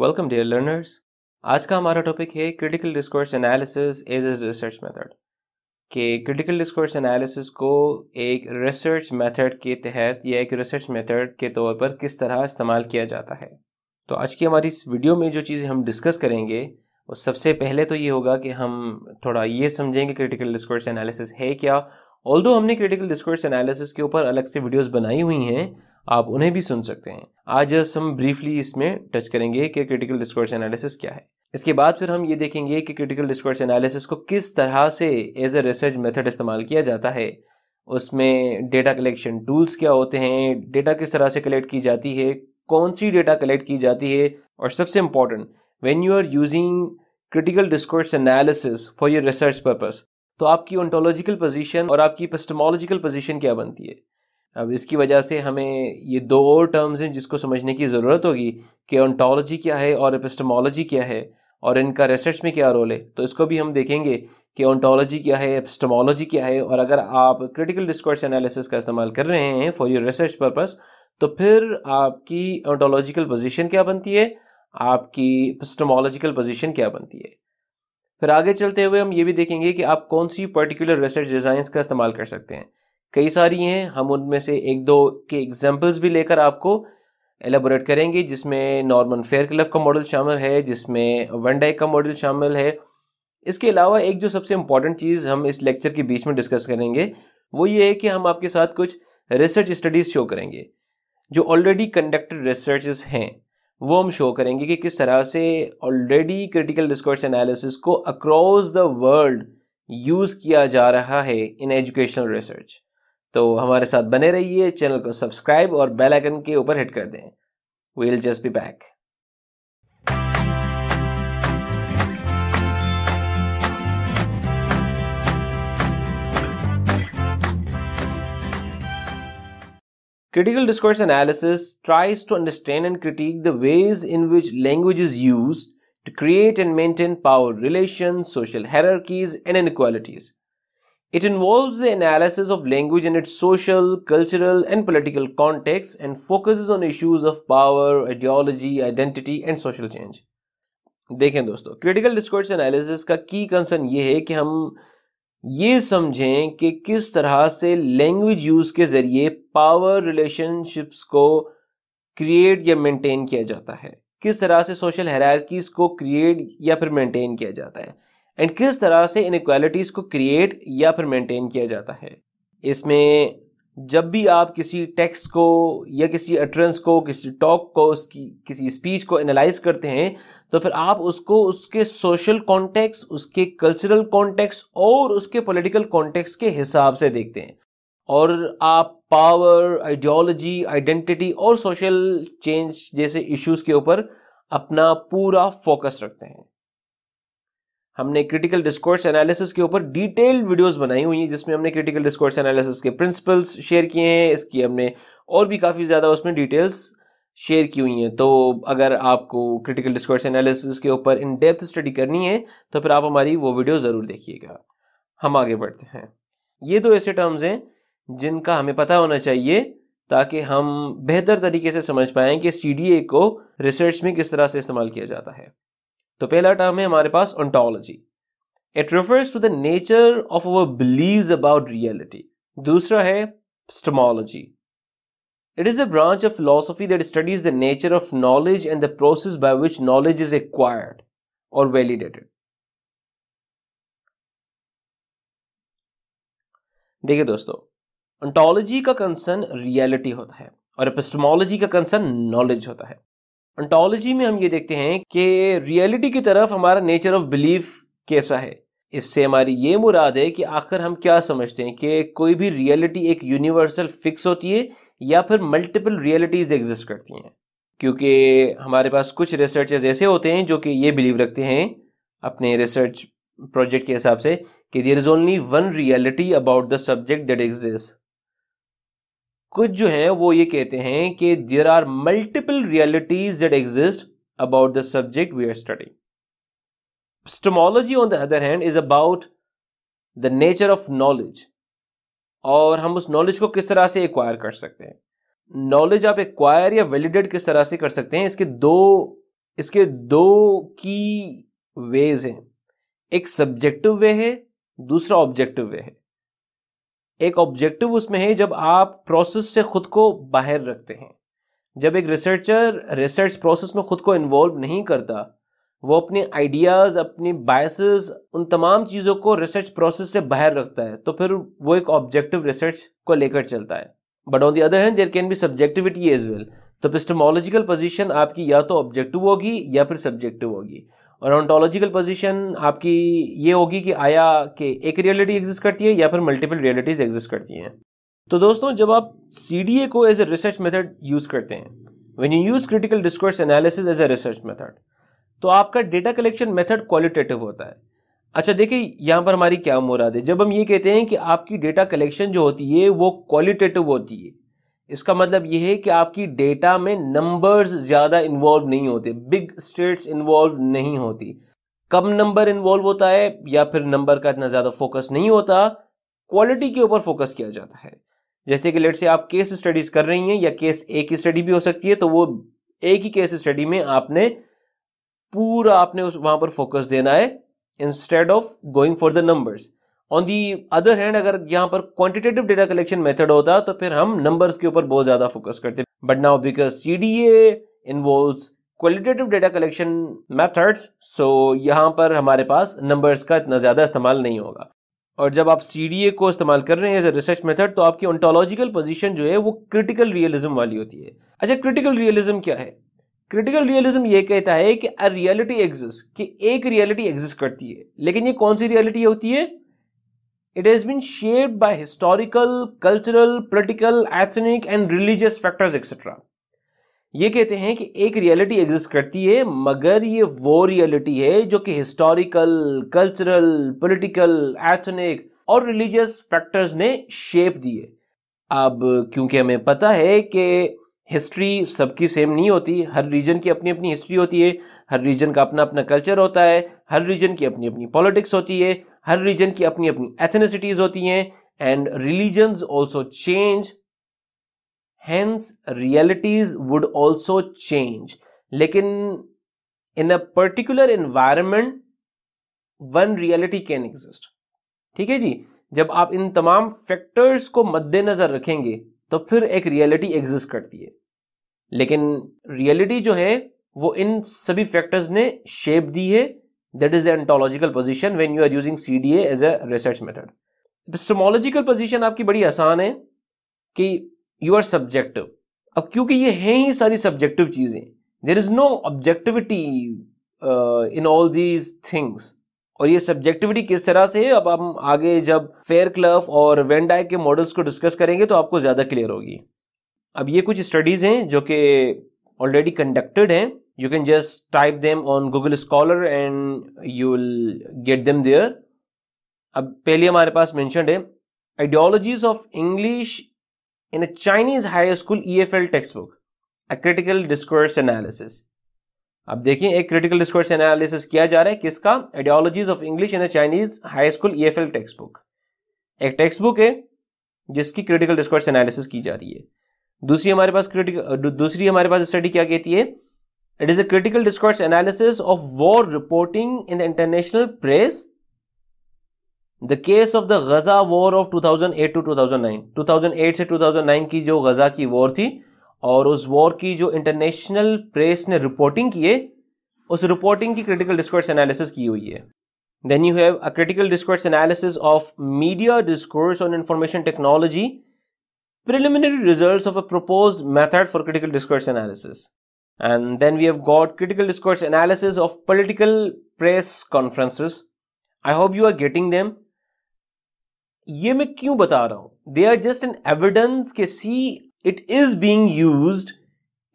Welcome dear learners आज का हमारा टॉपिक है critical discourse analysis as a research method कि क्रिटिकल डिस्कोर्स एनालिसिस को एक रिसर्च मेथड के तहत या एक रिसर्च मेथड के तौर पर किस तरह इस्तेमाल किया जाता है तो आज की हमारी इस वीडियो में जो चीज़ें हम डिस्कस करेंगे वो सबसे पहले तो ये होगा कि हम थोड़ा ये समझेंगे क्रिटिकल डिस्कोर्स एनालिसिस है क्या ऑल हमने क्रिटिकल डिस्कोर्स एनालिसिस के ऊपर अलग से वीडियोज़ बनाई हुई हैं आप उन्हें भी सुन सकते हैं आज हम ब्रीफली इसमें टच करेंगे कि क्रिटिकल डिस्कोर्स एनालिसिस क्या है इसके बाद फिर हम ये देखेंगे कि क्रिटिकल डिस्कोर्स एनालिसिस को किस तरह से एज ए रिसर्च मेथड इस्तेमाल किया जाता है उसमें डेटा कलेक्शन टूल्स क्या होते हैं डेटा किस तरह से कलेक्ट की जाती है कौन सी डेटा कलेक्ट की जाती है और सबसे important when you are using critical discourse analysis for your research purpose तो आपकी ऑन्टोलॉजिकल पोजीशन और आपकी पेस्टोमोलॉजिकल पोजीशन क्या बनती है अब इसकी वजह से हमें ये दो और टर्म्स हैं जिसको समझने की ज़रूरत होगी कि ऑनटोलॉजी क्या है और एपिस्टमोलॉजी क्या है और इनका रिसर्च में क्या रोल है तो इसको भी हम देखेंगे कि ऑनटोलॉजी क्या है एपिस्टमोलॉजी क्या है और अगर आप क्रिटिकल डिस्कोर्स एनालिसिस का इस्तेमाल कर रहे हैं फॉर योर रिसर्च पर्पज़ तो फिर आपकी ऑनटोलॉजिकल पोजिशन क्या बनती है आपकी एपिस्टमोलॉजिकल पोजिशन क्या बनती है फिर आगे चलते हुए हम ये भी देखेंगे कि आप कौन सी पर्टिकुलर रिसर्च डिज़ाइंस का इस्तेमाल कर सकते हैं कई सारी हैं हम उनमें से एक दो के एग्जाम्पल्स भी लेकर आपको एलेबोरेट करेंगे जिसमें नॉर्मन फेयर क्लब का मॉडल शामिल है जिसमें वनडाइक का मॉडल शामिल है इसके अलावा एक जो सबसे इम्पॉर्टेंट चीज़ हम इस लेक्चर के बीच में डिस्कस करेंगे वो ये है कि हम आपके साथ कुछ रिसर्च स्टडीज़ शो करेंगे जो ऑलरेडी कंडक्टेड रिसर्च हैं वो हम शो करेंगे कि किस तरह से ऑलरेडी क्रिटिकल डिस्कोर्स एनालिसिस को अक्रॉस द वर्ल्ड यूज़ किया जा रहा है इन एजुकेशनल रिसर्च तो हमारे साथ बने रहिए चैनल को सब्सक्राइब और बेल आइकन के ऊपर हिट कर दें we'll just be back Critical discourse analysis tries to understand and critique the ways in which language is used to create and maintain power relations, social hierarchies, and inequalities. It involves the analysis of language in its social, cultural, and political context and focuses on issues of power, ideology, identity, and social change. देखें दोस्तों critical discourse analysis का की concern ये है कि हम ये समझें कि किस तरह से लैंग्वेज यूज़ के ज़रिए पावर रिलेशनशिप्स को क्रिएट या मेंटेन किया जाता है किस तरह से सोशल हैरारकीज को क्रिएट या फिर मेंटेन किया जाता है एंड किस तरह से इनक्वालिटीज़ को क्रिएट या फिर मेंटेन किया जाता है इसमें जब भी आप किसी टेक्स्ट को या किसी अट्रेंस को किसी टॉक को उसकी किसी स्पीच को एनालाइज करते हैं तो फिर आप उसको उसके सोशल कॉन्टेक्स्ट उसके कल्चरल कॉन्टेक्स्ट और उसके पॉलिटिकल कॉन्टेक्स्ट के हिसाब से देखते हैं और आप पावर आइडियोलॉजी आइडेंटिटी और सोशल चेंज जैसे इश्यूज के ऊपर अपना पूरा फोकस रखते हैं हमने क्रिटिकल डिस्कोर्स एनालिसिस के ऊपर डिटेल्ड वीडियोस बनाई हुई हैं जिसमें हमने क्रिटिकल डिस्कोर्स एनालिसिस के प्रिंसिपल्स शेयर किए हैं इसकी हमने और भी काफ़ी ज़्यादा उसमें डिटेल्स शेयर की हुई हैं तो अगर आपको क्रिटिकल डिस्कोर्स एनालिसिस के ऊपर इन डेप्थ स्टडी करनी है तो फिर आप हमारी वो वीडियो ज़रूर देखिएगा हम आगे बढ़ते हैं ये दो ऐसे टर्म्स हैं जिनका हमें पता होना चाहिए ताकि हम बेहतर तरीके से समझ पाएँ कि सी को रिसर्च में किस तरह से इस्तेमाल किया जाता है तो पहला टर्म है हमारे पास ontology it refers to the nature of our believe about reality दूसरा है epistemology it is a branch of philosophy that studies the nature of knowledge and the process by which knowledge is acquired और validated देखिए दोस्तों ontology का concern reality होता है और epistemology का कंसर्न नॉलेज होता है ऑन्टोलॉजी में हम ये देखते हैं कि रियलिटी की तरफ हमारा नेचर ऑफ बिलीफ कैसा है इससे हमारी ये मुराद है कि आखिर हम क्या समझते हैं कि कोई भी रियलिटी एक यूनिवर्सल फिक्स होती है या फिर मल्टीपल रियलिटीज़ एग्जिस्ट करती हैं क्योंकि हमारे पास कुछ रिसर्चर्स ऐसे होते हैं जो कि ये बिलीव रखते हैं अपने रिसर्च प्रोजेक्ट के हिसाब से कि there is only one reality about the subject that exist कुछ जो हैं वो ये कहते हैं कि there are multiple realities that exist about the subject we are study epistemology on the other hand is about the nature of knowledge और हम उस नॉलेज को किस तरह से एक्वायर कर सकते हैं नॉलेज आप एक्वायर या वैलिडेट किस तरह से कर सकते हैं इसके दो इसके दो की वेज हैं एक सब्जेक्टिव वे है दूसरा ऑब्जेक्टिव वे है एक ऑब्जेक्टिव उसमें है जब आप प्रोसेस से खुद को बाहर रखते हैं जब एक रिसर्चर रिसर्च प्रोसेस में खुद को इन्वॉल्व नहीं करता वो अपने आइडियाज़ अपनी बायसेस उन तमाम चीज़ों को रिसर्च प्रोसेस से बाहर रखता है तो फिर वो एक ऑब्जेक्टिव रिसर्च को लेकर चलता है but on the other hand there can be subjectivity as well तो पिस्टमोलॉजिकल पोजिशन आपकी या तो ऑब्जेक्टिव होगी या फिर सब्जेक्टिव होगी और ऑनटोलॉजिकल पोजिशन आपकी ये होगी कि आया कि एक रियलिटी एग्जिस्ट करती है या फिर मल्टीपल रियलिटीज़ एग्जिस्ट करती हैं तो दोस्तों जब आप सी को as a research method use करते हैं when you use critical discourse analysis as a research method तो आपका डेटा कलेक्शन मेथड क्वालिटेटिव होता है अच्छा देखिए यहाँ पर हमारी क्या मुराद है जब हम ये कहते हैं कि आपकी डेटा कलेक्शन जो होती है वो क्वालिटेटिव होती है इसका मतलब यह है कि आपकी डेटा में नंबर्स ज़्यादा इन्वॉल्व नहीं होते बिग स्टेट्स इन्वॉल्व नहीं होती कम नंबर इन्वॉल्व होता है या फिर नंबर का इतना ज़्यादा फोकस नहीं होता क्वालिटी के ऊपर फोकस किया जाता है जैसे कि लेट से आप केस स्टडीज़ कर रही हैं या केस एक की स्टडी भी हो सकती है तो वो एक ही केस स्टडी में आपने पूरा आपने उस वहाँ पर फोकस देना है instead of going for the numbers on the other hand अगर यहाँ पर क्वांटिटेटिव डेटा कलेक्शन मेथड होता तो फिर हम नंबर्स के ऊपर बहुत ज्यादा फोकस करते but now because C D A involve qualitative data collection methods so यहाँ पर हमारे पास नंबर्स का इतना ज़्यादा इस्तेमाल नहीं होगा और जब आप सी डी ए को इस्तेमाल कर रहे हैं एज ए रिसर्च मेथड तो आपकी ऑन्टोलॉजिकल पोजिशन जो है वो क्रिटिकल रियलिज्म वाली होती है अच्छा क्रिटिकल रियलिज्म क्या है क्रिटिकल रियलिज्म ये कहता है कि अ रियलिटी एग्जिस्ट कि एक रियलिटी एग्जिस्ट करती है लेकिन ये कौन सी रियलिटी होती है It has been shaped by historical, cultural, political, ethnic and religious factors etc. ये कहते हैं कि एक रियलिटी एग्जिस्ट करती है मगर ये वो रियलिटी है जो कि हिस्टोरिकल कल्चरल पॉलिटिकल एथनिक और रिलीजियस फैक्टर्स ने शेप दिए अब क्योंकि हमें पता है कि हिस्ट्री सबकी सेम नहीं होती हर रीजन की अपनी अपनी हिस्ट्री होती है हर रीजन का अपना अपना कल्चर होता है हर रीजन की अपनी अपनी पॉलिटिक्स होती है हर रीजन की अपनी अपनी एथनिसिटीज होती हैं and religion also change hence realities would also change लेकिन in a particular environment one reality can exist ठीक है जी जब आप इन तमाम फैक्टर्स को मद्देनजर रखेंगे तो फिर एक रियलिटी एग्जिस्ट करती है लेकिन रियलिटी जो है वो इन सभी फैक्टर्स ने शेप दी है that is the ontological position when you are using CDA as a research method. Epistemological position आपकी बड़ी आसान है कि यू आर सब्जेक्टिव अब क्योंकि ये है ही सारी सब्जेक्टिव चीज़ें there is no objectivity in all these things और ये सब्जेक्टिविटी किस तरह से है अब हम आगे जब फेयर क्लफ और वेंडाई के मॉडल्स को डिस्कस करेंगे तो आपको ज़्यादा क्लियर होगी अब ये कुछ स्टडीज़ हैं जो कि ऑलरेडी कंडक्टेड हैं you can just type them on Google Scholar and you will get them there. अब पहले हमारे पास मेंशन है ideologies of English in a Chinese high school EFL text book a critical discourse analysis अब देखिए एक critical discourse analysis किया जा रहा है किसका ideologies of English in a Chinese high school EFL text book एक टेक्स्ट बुक है जिसकी क्रिटिकल डिस्कोर्स एनालिसिस की जा रही है दूसरी हमारे पास क्रिटिकल दूसरी हमारे पास स्टडी क्या कहती है It is a critical discourse analysis of war reporting in the international press. The case of the Gaza war of 2008 to 2009. 2008 to 2009 ki jo Gaza ki war thi. Aur us war ki jo international press ne reporting ki hai. reporting ki critical discourse analysis ki hui hai. Then you have a critical discourse analysis of media discourse on information technology. Preliminary results of a proposed method for critical discourse analysis and then we have got critical discourse analysis of political press conferences i hope you are getting them ye main kyun bata raha they are just an evidence ke it is being used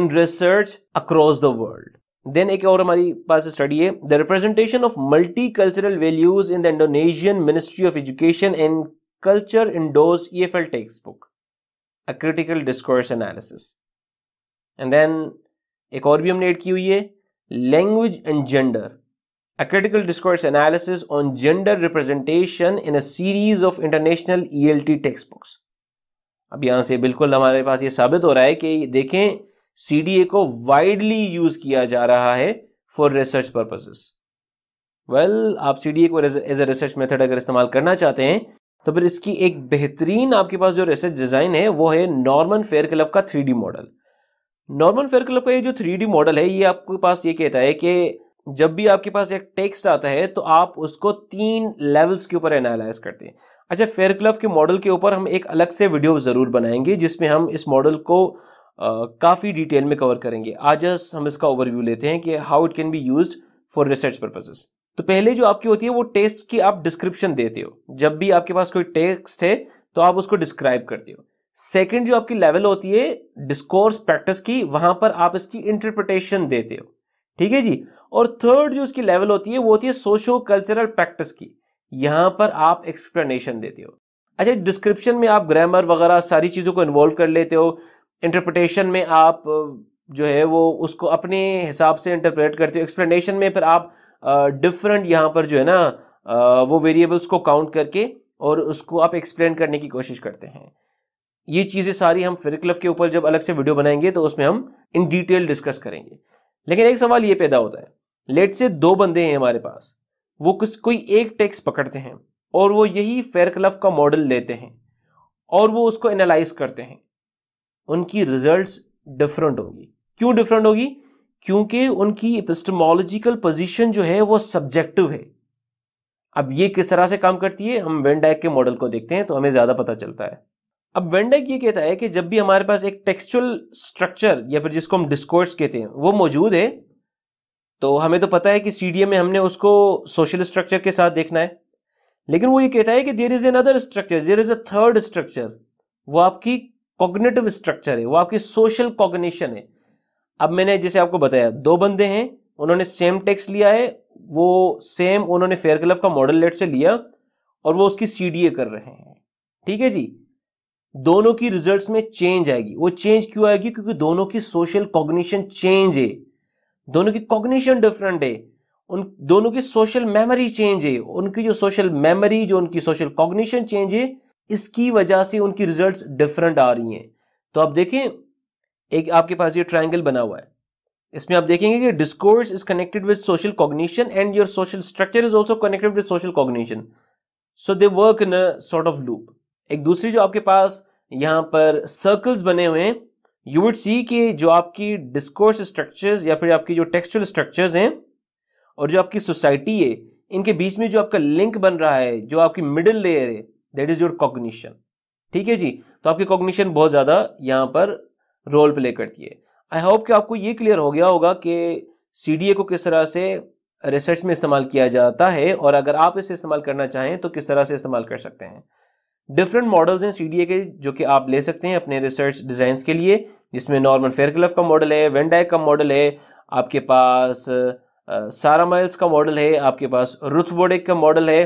in research across the world then ek aur hamari paas study hai the representation of multicultural values in the indonesian ministry of education and culture endorsed efl textbook a critical discourse analysis and then एक और भी हमने add की हुई है language and gender discourse analysis on gender representation in a series of international E L T text books अब यहाँ से बिल्कुल हमारे पास ये साबित हो रहा है कि देखें सी डी ए को वाइडली यूज किया जा रहा है फॉर रिसर्च पर्पजेस वेल आप सी को एज ए रिसर्च मेथड अगर इस्तेमाल करना चाहते हैं तो फिर इसकी एक बेहतरीन आपके पास जो रिसर्च डिज़ाइन है वो है नॉर्मन फेयर क्लब का three D model Norman fair club का ये जो थ्री मॉडल है ये आपके पास ये कहता है कि जब भी आपके पास एक टेक्स्ट आता है तो आप उसको तीन लेवल्स के ऊपर एनालाइज करते हैं अच्छा फेयर क्लब के मॉडल के ऊपर हम एक अलग से वीडियो ज़रूर बनाएंगे जिसमें हम इस मॉडल को काफ़ी डिटेल में कवर करेंगे आज हम इसका ओवरव्यू लेते हैं कि how it can be use for research purposes तो पहले जो आपकी होती है वो टेस्ट की आप डिस्क्रिप्शन देते हो जब भी आपके पास कोई टेक्स्ट है तो आप उसको डिस्क्राइब करते हो सेकंड जो आपकी लेवल होती है डिस्कोर्स प्रैक्टिस की वहां पर आप इसकी इंटरप्रिटेशन देते हो ठीक है जी और थर्ड जो उसकी लेवल होती है वो होती है सोशो कल्चरल प्रैक्टिस की यहाँ पर आप एक्सप्लेनेशन देते हो अच्छा डिस्क्रिप्शन में आप ग्रामर वगैरह सारी चीज़ों को इन्वॉल्व कर लेते हो इंटरप्रिटेशन में आप जो है वो उसको अपने हिसाब से इंटरप्रेट करते हो एक्सप्लेनेशन में फिर आप डिफरेंट uh, यहाँ पर जो है ना uh, वो वेरिएबल्स को काउंट करके और उसको आप एक्सप्लेन करने की कोशिश करते हैं ये चीज़ें सारी हम क्लब के ऊपर जब अलग से वीडियो बनाएंगे तो उसमें हम इन डिटेल डिस्कस करेंगे लेकिन एक सवाल ये पैदा होता है लेट से दो बंदे हैं हमारे पास वो कुछ कोई एक टैक्स पकड़ते हैं और वो यही क्लब का मॉडल लेते हैं और वो उसको एनालाइज करते हैं उनकी रिजल्ट्स डिफरेंट होगी क्यों डिफरेंट होगी क्योंकि उनकी एपिस्टमोलॉजिकल पोजीशन जो है वो सब्जेक्टिव है अब ये किस तरह से काम करती है हम वेंडाइक के मॉडल को देखते हैं तो हमें ज़्यादा पता चलता है अब वेंडेक ये कहता है कि जब भी हमारे पास एक टेक्सचुअल स्ट्रक्चर या फिर जिसको हम डिस्कोर्स कहते हैं वो मौजूद है तो हमें तो पता है कि सी में हमने उसको सोशल स्ट्रक्चर के साथ देखना है लेकिन वो ये कहता है कि there is another structure there is a third structure वो आपकी कॉग्नेटिव स्ट्रक्चर है वो आपकी सोशल कॉग्निशन है अब मैंने जैसे आपको बताया दो बंदे हैं उन्होंने सेम टेक्स लिया है वो सेम उन्होंने फेयर क्लब का मॉडल लेट से लिया और वो उसकी सी कर रहे हैं ठीक है जी दोनों की रिजल्ट्स में चेंज आएगी वो चेंज क्यों आएगी क्योंकि दोनों की सोशल कॉग्निशन चेंज है दोनों की कॉग्निशन डिफरेंट है उन दोनों की सोशल मेमोरी चेंज है उनकी जो सोशल मेमोरी जो उनकी सोशल कॉग्निशन चेंज है इसकी वजह से उनकी रिजल्ट्स डिफरेंट आ रही हैं तो आप देखें एक आपके पास ये ट्रायंगल बना हुआ है इसमें आप देखेंगे कि discourse is connected with social cognition and your social structure is also connected with social cognition so they work in a sort of loop एक दूसरी जो आपके पास यहाँ पर सर्कल्स बने हुए हैं यू वुड सी कि जो आपकी डिस्कोर्स स्ट्रक्चर्स या फिर आपकी जो टेक्सचुअल स्ट्रक्चर्स हैं और जो आपकी सोसाइटी है इनके बीच में जो आपका लिंक बन रहा है जो आपकी मिडिल लेयर है दैट इज योर कॉग्निशन ठीक है जी तो आपकी कॉग्निशन बहुत ज़्यादा यहाँ पर रोल प्ले करती है आई होप कि आपको ये क्लियर हो गया होगा कि सी को किस तरह से रिसर्च में इस्तेमाल किया जाता है और अगर आप इसे इस्तेमाल करना चाहें तो किस तरह से इस्तेमाल कर सकते हैं डिफरेंट मॉडल्स हैं सी के जो कि आप ले सकते हैं अपने रिसर्च डिज़ाइंस के लिए जिसमें फेयर फेयरक्लफ का मॉडल है वेंडाइक का मॉडल है आपके पास सारा माइल्स का मॉडल है आपके पास रुथबोडेक का मॉडल है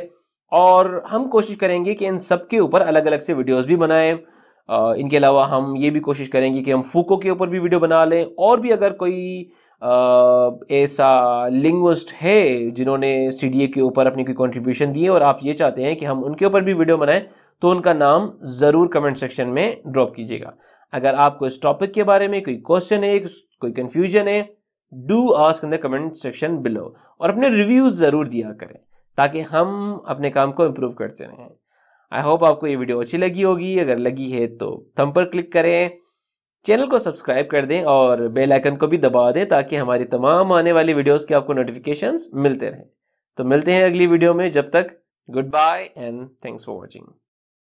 और हम कोशिश करेंगे कि इन सब के ऊपर अलग अलग से वीडियोस भी बनाएं इनके अलावा हम ये भी कोशिश करेंगे कि हम फूको के ऊपर भी वीडियो बना लें और भी अगर कोई ऐसा लिंग्विस्ट है जिन्होंने सी के ऊपर अपनी कोई कॉन्ट्रीब्यूशन दी है और आप ये चाहते हैं कि हम उनके ऊपर भी वीडियो बनाएं तो उनका नाम ज़रूर कमेंट सेक्शन में ड्रॉप कीजिएगा अगर आपको इस टॉपिक के बारे में कोई क्वेश्चन है कोई कन्फ्यूजन है do ask in the comment section below और अपने रिव्यूज़ ज़रूर दिया करें ताकि हम अपने काम को इम्प्रूव करते रहें आई होप आपको ये वीडियो अच्छी लगी होगी अगर लगी है तो थम पर क्लिक करें चैनल को सब्सक्राइब कर दें और बेल आइकन को भी दबा दें ताकि हमारी तमाम आने वाली वीडियोस के आपको नोटिफिकेशंस मिलते रहें तो मिलते हैं अगली वीडियो में जब तक good bye and thanks for watching